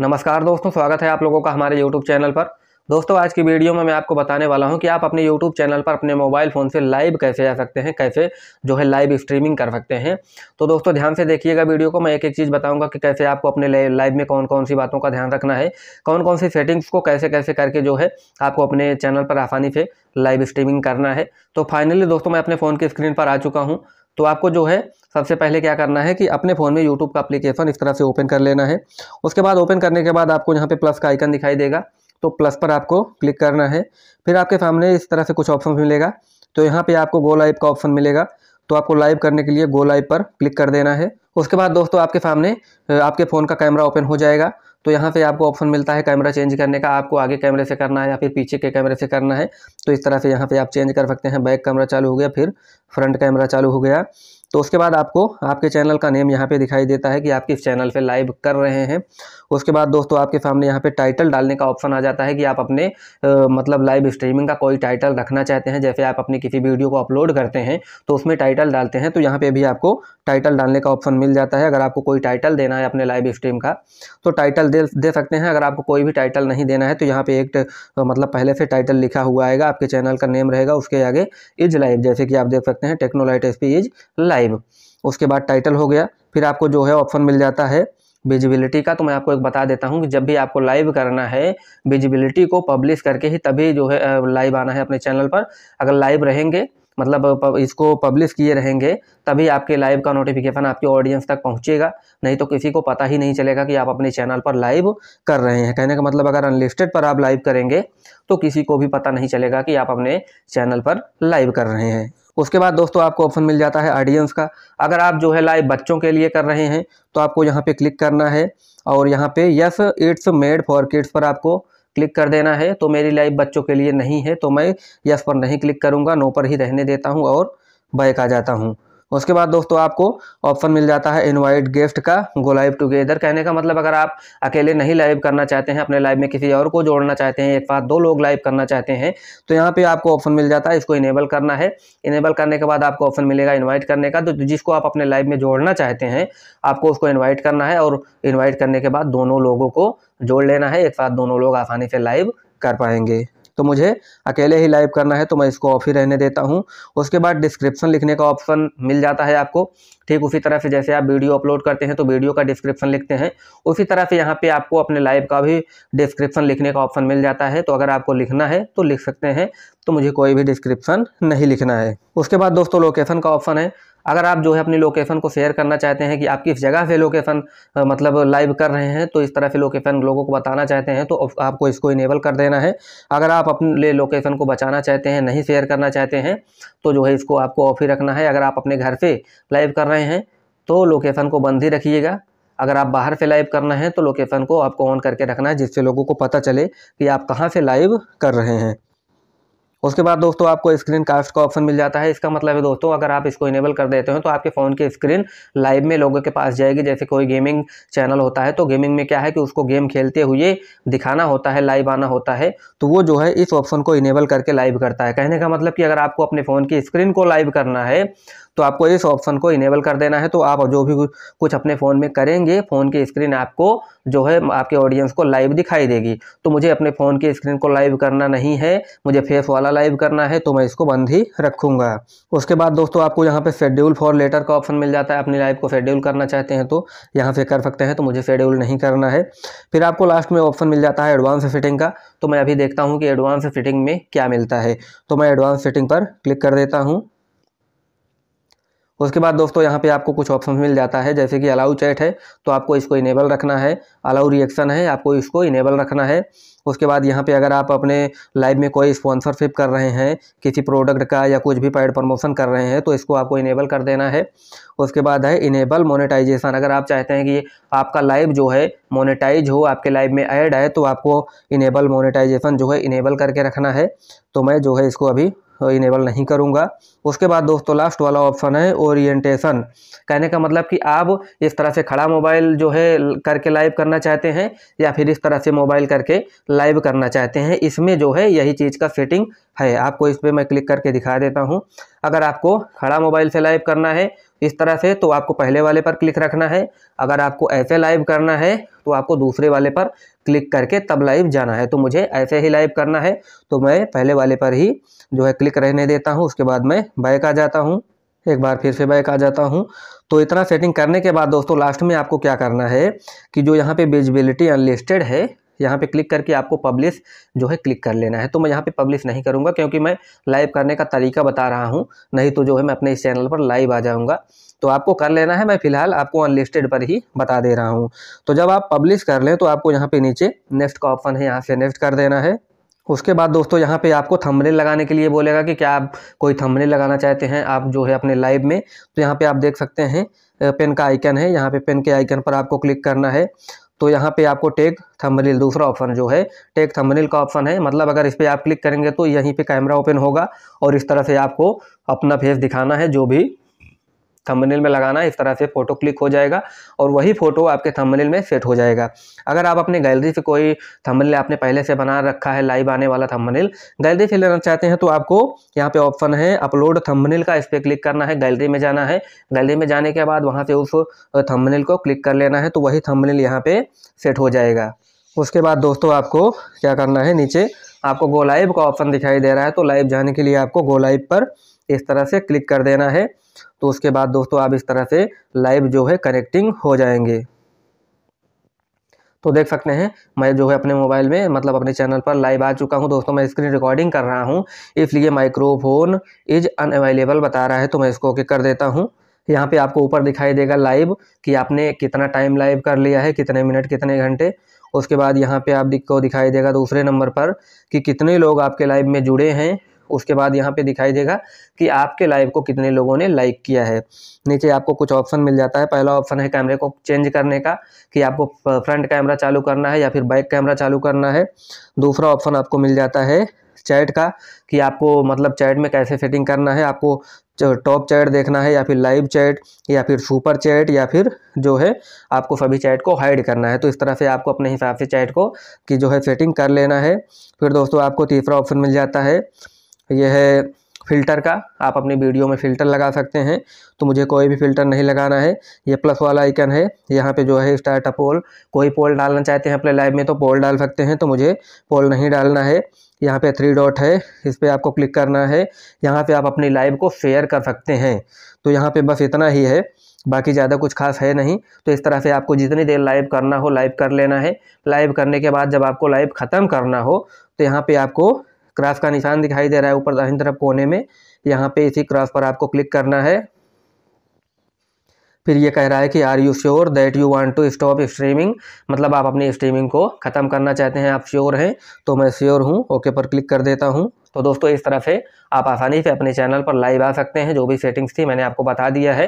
नमस्कार दोस्तों स्वागत है आप लोगों का हमारे यूट्यूब चैनल पर दोस्तों आज की वीडियो में मैं आपको बताने वाला हूं कि आप अपने यूट्यूब चैनल पर अपने मोबाइल फ़ोन से लाइव कैसे जा सकते हैं कैसे जो है लाइव स्ट्रीमिंग कर सकते हैं तो दोस्तों ध्यान से देखिएगा वीडियो को मैं एक एक चीज़ बताऊंगा कि कैसे आपको अपने लाइव में कौन कौन सी बातों का ध्यान रखना है कौन कौन सी सेटिंग्स को कैसे कैसे करके जो है आपको अपने चैनल पर आसानी से लाइव स्ट्रीमिंग करना है तो फाइनली दोस्तों मैं अपने फ़ोन की स्क्रीन पर आ चुका हूँ तो आपको जो है सबसे पहले क्या करना है कि अपने फ़ोन में यूट्यूब का अप्लीकेशन इस तरह से ओपन कर लेना है उसके बाद ओपन करने के बाद आपको यहाँ पे प्लस का आइकन दिखाई देगा तो प्लस पर आपको क्लिक करना है फिर आपके सामने इस तरह से कुछ ऑप्शन मिलेगा तो यहाँ पर आपको गो लाइव का ऑप्शन मिलेगा तो आपको लाइव करने के लिए गो लाइव पर क्लिक कर देना है उसके बाद दोस्तों आपके सामने आपके फ़ोन का कैमरा ओपन हो जाएगा तो यहाँ पे आपको ऑप्शन मिलता है कैमरा चेंज करने का आपको आगे कैमरे से करना है या फिर पीछे के कैमरे से करना है तो इस तरह से यहाँ पे आप चेंज कर सकते हैं बैक कैमरा चालू हो गया फिर फ्रंट कैमरा चालू हो गया तो उसके बाद आपको आपके चैनल का नेम यहाँ पे दिखाई देता है कि आप किस चैनल पे लाइव कर रहे हैं उसके बाद दोस्तों आपके सामने यहाँ पे टाइटल डालने का ऑप्शन आ जाता है कि आप अपने आ, मतलब लाइव स्ट्रीमिंग का कोई टाइटल रखना चाहते हैं जैसे आप अपनी किसी वीडियो को अपलोड करते हैं तो उसमें टाइटल डालते हैं तो यहाँ पर भी आपको टाइटल डालने का ऑप्शन मिल जाता है अगर आपको कोई टाइटल देना है अपने लाइव स्ट्रीम का तो टाइटल दे दे सकते हैं अगर आपको कोई भी टाइटल नहीं देना है तो यहाँ पर एक मतलब पहले से टाइटल लिखा हुआ आएगा आपके चैनल का नेम रहेगा उसके आगे इज लाइव जैसे कि आप देख सकते हैं टेक्नोलाइट एस इज लाइव फाइव उसके बाद टाइटल हो गया फिर आपको जो है ऑप्शन मिल जाता है विजिबिलिटी का तो मैं आपको एक बता देता हूँ कि जब भी आपको लाइव करना है विजिबिलिटी को पब्लिश करके ही तभी जो है लाइव आना है अपने चैनल पर अगर लाइव रहेंगे मतलब इसको पब्लिश किए रहेंगे तभी आपके लाइव का नोटिफिकेशन आपके ऑडियंस तक पहुंचेगा नहीं तो किसी को पता ही नहीं चलेगा कि आप अपने चैनल पर लाइव कर रहे हैं कहने का मतलब अगर अनलिस्टेड पर आप लाइव करेंगे तो किसी को भी पता नहीं चलेगा कि आप अपने चैनल पर लाइव कर रहे हैं उसके बाद दोस्तों आपको ऑप्शन मिल जाता है ऑडियंस का अगर आप जो है लाइव बच्चों के लिए कर रहे हैं तो आपको यहाँ पे क्लिक करना है और यहाँ पे yes it's made for kids पर आपको क्लिक कर देना है तो मेरी लाइव बच्चों के लिए नहीं है तो मैं यस पर नहीं क्लिक करूँगा नो पर ही रहने देता हूँ और बैक आ जाता हूँ उसके बाद दोस्तों आपको ऑप्शन मिल जाता है इनवाइट गिफ्ट का गो लाइव टुगेदर कहने का मतलब अगर आप अकेले नहीं लाइव करना चाहते हैं अपने लाइव में किसी और को जोड़ना चाहते हैं एक साथ दो लोग लाइव करना चाहते हैं तो यहाँ पे आपको ऑप्शन मिल जाता है इसको इनेबल करना है इनेबल करने के बाद आपको ऑप्शन मिलेगा इन्वाइट करने का तो जिसको आप अपने लाइव में जोड़ना चाहते हैं आपको उसको इन्वाइट करना है और इन्वाइट करने के बाद दोनों लोगों को जोड़ लेना है एक साथ दोनों लोग आसानी से लाइव कर पाएंगे तो मुझे अकेले ही लाइव करना है तो मैं इसको ऑफ ही रहने देता हूँ उसके बाद डिस्क्रिप्शन लिखने का ऑप्शन मिल जाता है आपको ठीक उसी तरह से जैसे आप वीडियो अपलोड करते हैं तो वीडियो का डिस्क्रिप्शन लिखते हैं उसी तरह से यहाँ पे आपको अपने लाइव का भी डिस्क्रिप्शन लिखने का ऑप्शन मिल जाता है तो अगर आपको लिखना है तो लिख सकते हैं तो मुझे कोई भी डिस्क्रिप्शन नहीं लिखना है उसके बाद दोस्तों लोकेशन का ऑप्शन है अगर आप जो है अपनी लोकेशन को शेयर करना चाहते हैं कि आप किस जगह से लोकेशन मतलब लाइव कर रहे हैं तो इस तरह से लोकेशन लोगों को बताना चाहते हैं तो आपको इसको इनेबल कर देना है अगर आप अपने लोकेशन को बचाना चाहते हैं नहीं शेयर करना चाहते हैं तो जो है इसको आपको ऑफ ही रखना है अगर आप अपने घर से लाइव कर रहे हैं तो लोकेशन को बंद ही रखिएगा अगर आप बाहर से लाइव करना है तो लोकेशन को आपको ऑन करके रखना है जिससे लोगों को पता चले कि आप कहाँ से लाइव कर रहे हैं उसके बाद दोस्तों आपको स्क्रीन कास्ट का ऑप्शन मिल जाता है इसका मतलब है दोस्तों अगर आप इसको इनेबल कर देते हो तो आपके फ़ोन की स्क्रीन लाइव में लोगों के पास जाएगी जैसे कोई गेमिंग चैनल होता है तो गेमिंग में क्या है कि उसको गेम खेलते हुए दिखाना होता है लाइव आना होता है तो वो जो है इस ऑप्शन को इनेबल करके लाइव करता है कहने का मतलब कि अगर आपको अपने फ़ोन की स्क्रीन को लाइव करना है तो आपको इस ऑप्शन को इनेबल कर देना है तो आप जो भी कुछ अपने फ़ोन में करेंगे फ़ोन की स्क्रीन आपको जो है आपके ऑडियंस को लाइव दिखाई देगी तो मुझे अपने फ़ोन की स्क्रीन को लाइव करना नहीं है मुझे फेस वाला लाइव करना है तो मैं इसको बंद ही रखूँगा उसके बाद दोस्तों आपको यहाँ पर शेड्यूल फॉर लेटर का ऑप्शन मिल जाता है अपनी लाइव को शेड्यूल करना चाहते हैं तो यहाँ से कर सकते हैं तो मुझे शेड्यूल नहीं करना है फिर आपको लास्ट में ऑप्शन मिल जाता है एडवांस फिटिंग का तो मैं अभी देखता हूँ कि एडवांस फिटिंग में क्या मिलता है तो मैं एडवांस फिटिंग पर क्लिक कर देता हूँ उसके बाद दोस्तों यहाँ पे आपको कुछ ऑप्शन मिल जाता है जैसे कि अलाउ चैट है तो आपको इसको इनेबल रखना है अलाउ रिएक्शन है आपको इसको इनेबल रखना है उसके बाद यहाँ पे अगर आप अपने लाइव में कोई स्पॉन्सरशिप कर रहे हैं किसी प्रोडक्ट का या कुछ भी पैड प्रमोशन कर रहे हैं तो इसको आपको इनेबल कर देना है उसके बाद है इनेबल मोनेटाइजेशन अगर आप चाहते हैं कि आपका लाइव जो है मोनेटाइज हो आपके लाइव में ऐड है तो आपको इनेबल मोनेटाइजेशन जो है इनेबल करके रखना है तो मैं जो है इसको अभी इनेबल नहीं करूँगा उसके बाद दोस्तों लास्ट वाला ऑप्शन है ओरिएंटेशन कहने का मतलब कि आप इस तरह से खड़ा मोबाइल जो है करके लाइव करना चाहते हैं या फिर इस तरह से मोबाइल करके लाइव करना चाहते हैं इसमें जो है यही चीज़ का सेटिंग है आपको इस पर मैं क्लिक करके दिखा देता हूँ अगर आपको खड़ा मोबाइल से लाइव करना है इस तरह से तो आपको पहले वाले पर क्लिक रखना है अगर आपको ऐसे लाइव करना है तो आपको दूसरे वाले पर क्लिक करके तब लाइव जाना है तो मुझे ऐसे ही लाइव करना है तो मैं पहले वाले पर ही जो है क्लिक रहने देता हूँ उसके बाद मैं बैक आ जाता हूँ एक बार फिर से बैक आ जाता हूँ तो इतना सेटिंग करने के बाद दोस्तों लास्ट में आपको क्या करना है कि जो यहाँ पे विजिबिलिटी अनलिस्टेड है यहाँ पे क्लिक करके आपको पब्लिश जो है क्लिक कर लेना है तो मैं यहाँ पे पब्लिश नहीं करूँगा क्योंकि मैं लाइव करने का तरीका बता रहा हूँ नहीं तो जो है मैं अपने इस चैनल पर लाइव आ जाऊँगा तो आपको कर लेना है मैं फिलहाल आपको अनलिस्टेड पर ही बता दे रहा हूँ तो जब आप पब्लिश कर लें तो आपको यहाँ पे नीचे नेक्स्ट का ऑप्शन है यहाँ से नेक्स्ट कर देना है उसके बाद दोस्तों यहाँ पे आपको थंबनेल लगाने के लिए बोलेगा कि क्या आप कोई थंबनेल लगाना चाहते हैं आप जो है अपने लाइव में तो यहाँ पे आप देख सकते हैं पेन का आइकन है यहाँ पे पेन के आइकन पर आपको क्लिक करना है तो यहाँ पे आपको टेक थंबनेल दूसरा ऑप्शन जो है टेक थंबनेल का ऑप्शन है मतलब अगर इस पर आप क्लिक करेंगे तो यहीं पर कैमरा ओपन होगा और इस तरह से आपको अपना फेस दिखाना है जो भी थंबनेल में लगाना इस तरह से फ़ोटो क्लिक हो जाएगा और वही फ़ोटो आपके थंबनेल में सेट हो जाएगा अगर आप अपने गैलरी से कोई थंबनेल आपने पहले से बना रखा है लाइव आने वाला थंबनेल गैलरी से लेना चाहते हैं तो आपको यहाँ पे ऑप्शन है अपलोड थंबनेल का इस पर क्लिक करना है गैलरी में जाना है गैलरी में जाने के बाद वहाँ से उस थंबनेल को क्लिक कर लेना है तो वही थंबनेल यहाँ पर सेट हो जाएगा उसके बाद दोस्तों आपको क्या करना है नीचे आपको गो लाइव का ऑप्शन दिखाई दे रहा है तो लाइव जाने के लिए आपको गो लाइव पर इस तरह से क्लिक कर देना है तो उसके बाद दोस्तों आप इस तरह से लाइव जो है कनेक्टिंग हो जाएंगे तो देख सकते हैं मैं जो है अपने मोबाइल में मतलब अपने चैनल पर लाइव आ चुका हूं दोस्तों मैं स्क्रीन रिकॉर्डिंग कर रहा हूं इसलिए माइक्रोफोन इज अनअवेलेबल बता रहा है तो मैं इसको ओके कर देता हूं यहाँ पे आपको ऊपर दिखाई देगा लाइव कि आपने कितना टाइम लाइव कर लिया है कितने मिनट कितने घंटे उसके बाद यहाँ पे आप दिखाई देगा दूसरे नंबर पर कि कितने लोग आपके लाइव में जुड़े हैं उसके बाद यहाँ पे दिखाई देगा कि आपके लाइव को कितने लोगों ने लाइक किया है नीचे आपको कुछ ऑप्शन मिल जाता है पहला ऑप्शन है कैमरे को चेंज करने का कि आपको फ्रंट कैमरा चालू करना है या फिर बैक कैमरा चालू करना है दूसरा ऑप्शन आपको मिल जाता है चैट का कि आपको मतलब चैट में कैसे सेटिंग करना है आपको टॉप चैट देखना है या फिर लाइव चैट या फिर सुपर चैट या फिर जो है आपको सभी चैट को हाइड करना है तो इस तरह से आपको अपने हिसाब से चैट को कि जो है सेटिंग कर लेना है फिर दोस्तों आपको तीसरा ऑप्शन मिल जाता है यह है फ़िल्टर का आप अपनी वीडियो में फ़िल्टर लगा सकते हैं तो मुझे कोई भी फ़िल्टर नहीं लगाना है ये प्लस वाला आइकन है यहाँ पे जो है स्टार्ट पोल कोई पोल डालना चाहते हैं अपने लाइव में तो पोल डाल सकते हैं तो मुझे पोल नहीं डालना है यहाँ पे थ्री डॉट है इस पर आपको क्लिक करना है यहाँ पर आप अपनी लाइव को शेयर कर सकते हैं तो यहाँ पर बस इतना ही है बाकी ज़्यादा कुछ खास है नहीं तो इस तरह से आपको जितनी देर लाइव करना हो लाइव कर लेना है लाइव करने के बाद जब आपको लाइव ख़त्म करना हो तो यहाँ पर आपको क्रॉस का निशान दिखाई दे रहा है ऊपर दाहिनी तरफ कोने में यहाँ पे इसी क्रॉस पर आपको क्लिक करना है फिर ये कह रहा है कि are you sure that you want to stop streaming मतलब आप अपनी स्ट्रीमिंग को ख़त्म करना चाहते हैं आप श्योर हैं तो मैं श्योर हूँ ओके पर क्लिक कर देता हूँ तो दोस्तों इस तरह से आप आसानी से अपने चैनल पर लाइव आ सकते हैं जो भी सेटिंग्स थी मैंने आपको बता दिया है